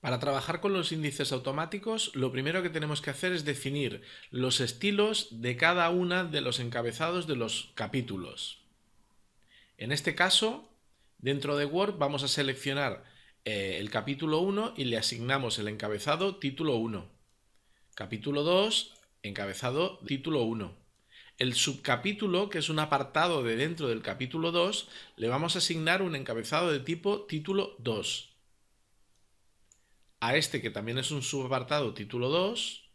Para trabajar con los índices automáticos, lo primero que tenemos que hacer es definir los estilos de cada una de los encabezados de los capítulos. En este caso, dentro de Word vamos a seleccionar eh, el capítulo 1 y le asignamos el encabezado título 1. Capítulo 2, encabezado título 1. El subcapítulo, que es un apartado de dentro del capítulo 2, le vamos a asignar un encabezado de tipo título 2 a este que también es un subapartado título 2